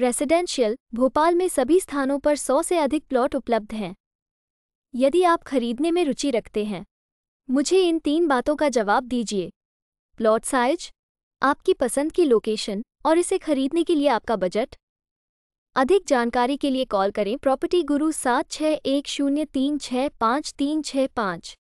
residential Bhopal में सभी स्थानों पर सौ से अधिक प्लॉट उपलब्ध हैं यदि आप खरीदने में रुचि रखते हैं मुझे इन तीन बातों का जवाब दीजिए प्लॉट साइज आपकी पसंद की लोकेशन और इसे खरीदने के लिए आपका बजट अधिक जानकारी के लिए कॉल करें प्रॉपर्टी गुरु सात छः एक शून्य तीन छः पाँच तीन छः पाँच